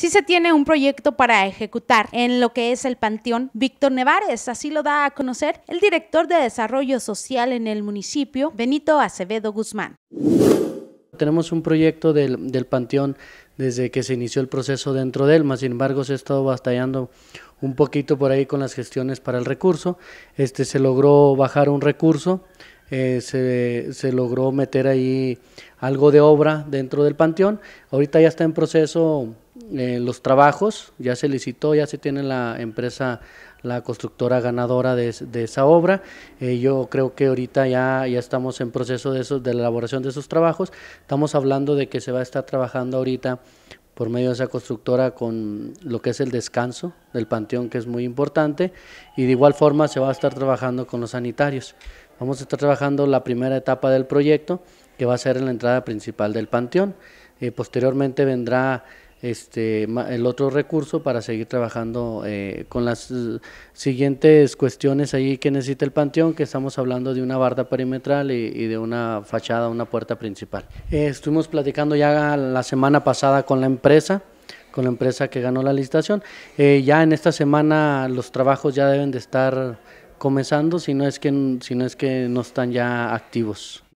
sí se tiene un proyecto para ejecutar en lo que es el Panteón Víctor Nevares, así lo da a conocer el director de Desarrollo Social en el municipio, Benito Acevedo Guzmán. Tenemos un proyecto del, Panteón desde que se inició el proceso dentro de él, más sin embargo se ha estado batallando un poquito por ahí con las gestiones para el recurso. Este se logró bajar un recurso, eh, se, se, logró meter ahí algo de obra dentro del panteón. Ahorita ya está en proceso eh, los trabajos, ya se licitó, ya se tiene la empresa, la constructora ganadora de, esa obra. Eh, yo creo que ahorita ya, ya estamos en proceso de, esos, de la elaboración de esos trabajos. Estamos hablando de que se va a estar trabajando ahorita por medio de esa constructora con lo que es el descanso del panteón, que es muy importante, y de igual forma se va a estar trabajando con los sanitarios. Vamos a estar trabajando la primera etapa del proyecto, que va a ser en la entrada principal del panteón. Eh, posteriormente vendrá este, el otro recurso para seguir trabajando eh, con las eh, siguientes cuestiones ahí que necesita el panteón, que estamos hablando de una barda perimetral y, de una fachada, una puerta principal. Eh, estuvimos platicando ya la semana pasada con la empresa, con la empresa que ganó la licitación. ya en esta semana los trabajos ya deben de estar comenzando, si es que, si no es que no están ya activos.